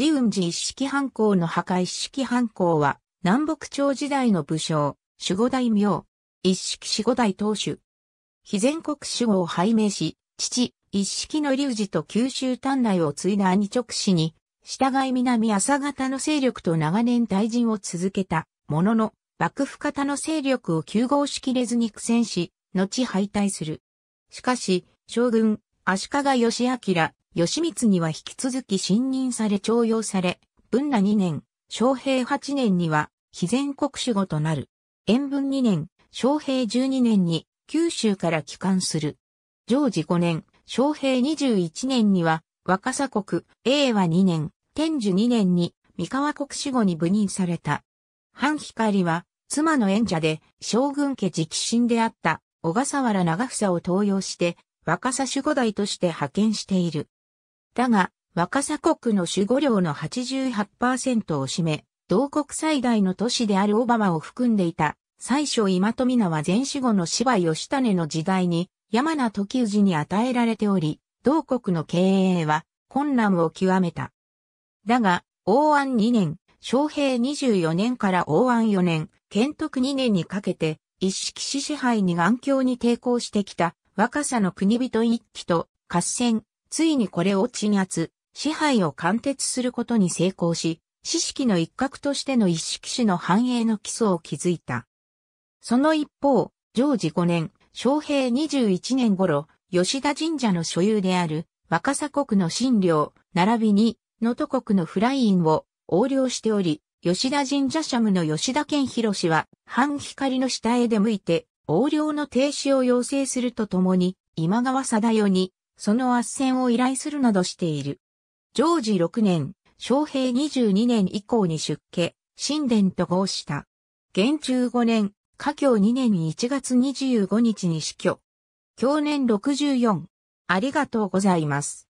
ジウンジ一式藩校の破壊式藩校は、南北朝時代の武将、守護大名、一式守護大当主。非全国守護を拝命し、父、一式の隆二と九州丹内を継いだ兄直氏に、従い南朝方の勢力と長年大臣を続けた、ものの、幕府方の勢力を休合しきれずに苦戦し、後敗退する。しかし、将軍、足利義明、義光には引き続き信任され徴用され、文羅2年、昌平8年には、非全国守護となる。延文2年、昌平12年に、九州から帰還する。常時5年、昌平21年には、若狭国、英和2年、天寿2年に、三河国守護に部任された。半光は、妻の縁者で、将軍家直臣であった、小笠原長房を登用して、若狭守護代として派遣している。だが、若狭国の守護領の88%を占め、同国最大の都市であるオバマを含んでいた、最初今富名は前守護の芝吉種の時代に、山名時氏に与えられており、同国の経営は困難を極めた。だが、王安2年、昌平24年から王安4年、建徳2年にかけて、一式支支配に頑強に抵抗してきた若さの国人一揆と合戦、ついにこれを鎮圧、支配を貫徹することに成功し、知識の一角としての一式種の繁栄の基礎を築いた。その一方、常時5年、昌平21年頃、吉田神社の所有である若狭国の神領、並びに、能登国のフラインを横領しており、吉田神社社務の吉田健博氏は、半光の下へ出向いて、横領の停止を要請するとともに、今川貞代に、その圧戦を依頼するなどしている。常時6年、昌平22年以降に出家、神殿と合した。元中5年、家境2年1月25日に死去。去年64。ありがとうございます。